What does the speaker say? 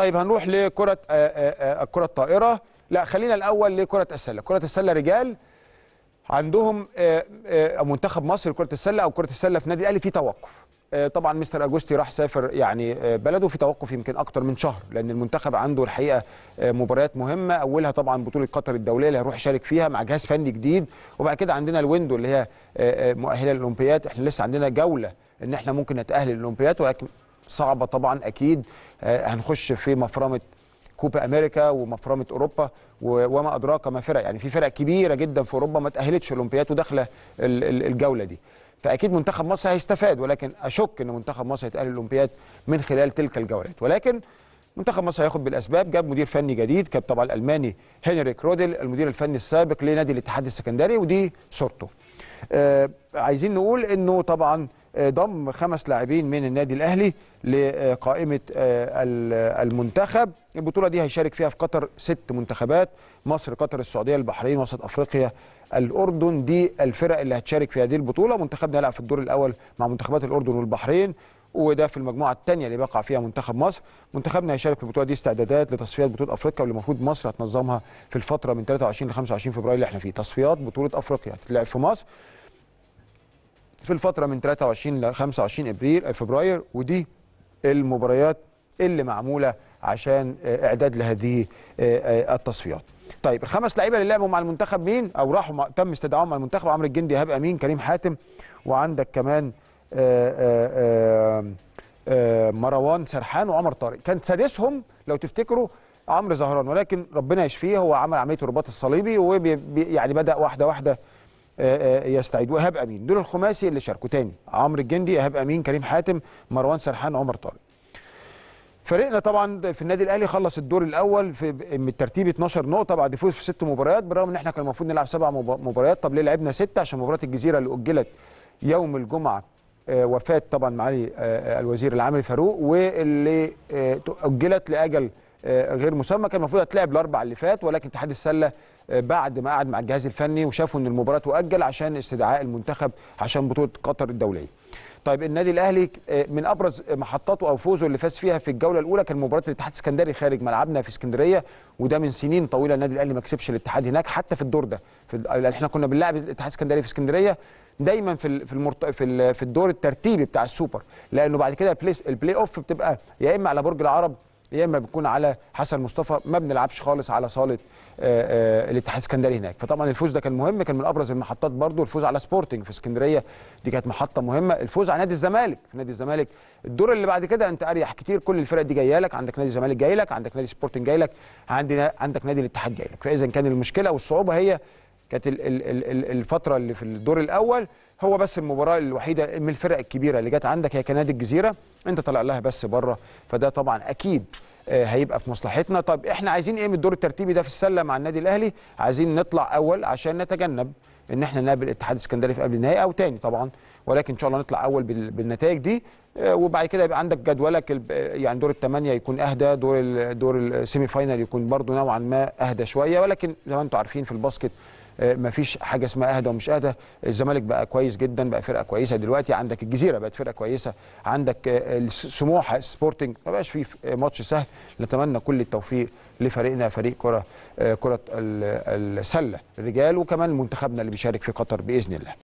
طيب هنروح لكره الكره آه، آه، آه، الطائره لا خلينا الاول لكره السله كره السله رجال عندهم منتخب مصر كره السله او كره السله في النادي الاهلي في توقف طبعا مستر اجوستي راح سافر يعني بلده في توقف يمكن اكتر من شهر لان المنتخب عنده الحقيقه مباريات مهمه اولها طبعا بطوله قطر الدوليه اللي هيروح يشارك فيها مع جهاز فني جديد وبعد كده عندنا الويندو اللي هي مؤهله للاولمبياد احنا لسه عندنا جوله ان احنا ممكن نتاهل للاولمبياد ولكن صعبه طبعا اكيد آه، هنخش في مفرمه كوبا امريكا ومفرمه اوروبا وما ادراك ما فرق يعني في فرق كبيره جدا في اوروبا ما تاهلتش اولمبيات وداخله الجوله دي فاكيد منتخب مصر هيستفاد ولكن اشك ان منتخب مصر هيتاهل الاولمبيات من خلال تلك الجولات ولكن منتخب مصر هياخد بالاسباب جاب مدير فني جديد كان طبعا الالماني هنريك رودل المدير الفني السابق لنادي الاتحاد السكندري ودي صورته آه عايزين نقول انه طبعا آه، ضم خمس لاعبين من النادي الاهلي لقائمه آه، المنتخب البطوله دي هيشارك فيها في قطر ست منتخبات مصر قطر السعوديه البحرين وسط افريقيا الاردن دي الفرق اللي هتشارك في هذه البطوله منتخبنا هيلعب في الدور الاول مع منتخبات الاردن والبحرين وده في المجموعه الثانيه اللي بيقع فيها منتخب مصر منتخبنا هيشارك في البطوله دي استعدادات لتصفيات بطوله افريقيا واللي المفروض مصر هتنظمها في الفتره من 23 ل 25 فبراير اللي احنا فيه تصفيات بطوله افريقيا هتتلعب في مصر في الفتره من 23 ل 25 ابريل آه، فبراير ودي المباريات اللي معموله عشان آه، اعداد لهذه آه، التصفيات. طيب الخمس لعيبه اللي لعبوا مع المنتخب مين او راحوا تم استدعائهم مع المنتخب عمرو الجندي ايهاب امين كريم حاتم وعندك كمان مروان سرحان وعمر طارق كان سادسهم لو تفتكروا عمرو زهران ولكن ربنا يشفيه هو عمل عمليه الرباط الصليبي ويعني بدا واحده واحده آه، آه، يستعيد وهاب امين دول الخماسي اللي شاركوا تاني عمرو الجندي ايهاب امين كريم حاتم مروان سرحان عمر طارق فريقنا طبعا في النادي الاهلي خلص الدور الاول في الترتيب 12 نقطه بعد فوز في ست مباريات بالرغم ان احنا كان المفروض نلعب سبع مباريات طب ليه لعبنا سته عشان مباراه الجزيره اللي اجلت يوم الجمعه آه، وفاه طبعا معالي الوزير العام فاروق واللي اجلت لاجل آه، غير مسمى كان المفروض هتلعب الاربع اللي فات ولكن اتحاد السله آه، بعد ما قعد مع الجهاز الفني وشافوا ان المباراه تؤجل عشان استدعاء المنتخب عشان بطوله قطر الدوليه. طيب النادي الاهلي آه، من ابرز محطاته او فوزه اللي فاز فيها في الجوله الاولى كان مباراه الاتحاد السكندري خارج ملعبنا في اسكندريه وده من سنين طويله النادي الاهلي ما كسبش الاتحاد هناك حتى في الدور ده في احنا كنا بنلعب الاتحاد السكندري في اسكندريه دايما في في المرت... في, في الدور الترتيبي بتاع السوبر لانه بعد كده البلاي, البلاي اوف بتبقى يا اما على برج العرب يا اما بتكون على حسن مصطفى ما بنلعبش خالص على صاله آه، آه، الاتحاد الاسكندري هناك فطبعا الفوز ده كان مهم كان من ابرز المحطات برضو الفوز على سبورتنج في اسكندريه دي كانت محطه مهمه الفوز على نادي الزمالك نادي الزمالك الدور اللي بعد كده انت اريح كتير كل الفرق دي جايه لك عندك نادي الزمالك جاي لك عندك نادي سبورتنج جاي لك عندنا عندك نادي الاتحاد جاي لك فاذا كان المشكله والصعوبه هي كانت الفتره اللي في الدور الاول هو بس المباراه الوحيده من الفرق الكبيره اللي جت عندك هي كنادي الجزيره انت طلع لها بس بره فده طبعا اكيد آه، هيبقى في مصلحتنا طب احنا عايزين ايه من الدور الترتيبي ده في السله مع النادي الاهلي عايزين نطلع اول عشان نتجنب ان احنا نقابل الاتحاد الاسكندري في قبل النهائي او تاني طبعا ولكن ان شاء الله نطلع اول بالنتائج دي آه، وبعد كده يبقى عندك جدولك يعني دور الثمانيه يكون اهدى دور دور السيمي فاينال يكون برضو نوعا ما اهدى شويه ولكن زي ما انتم عارفين في الباسكت آه، مفيش حاجه اسمها اهدى ومش اهدى الزمالك بقى كويس جدا بقى فرقه كويسه دلوقتي عندك الجزيره بقت فرقه كويسه عندك آه، سموحه سبورتنج ما بقاش فيه آه، ماتش سهل نتمنى كل التوفيق لفريقنا فريق كره كره السله الرجال وكمان منتخبنا اللي بيشارك في قطر باذن الله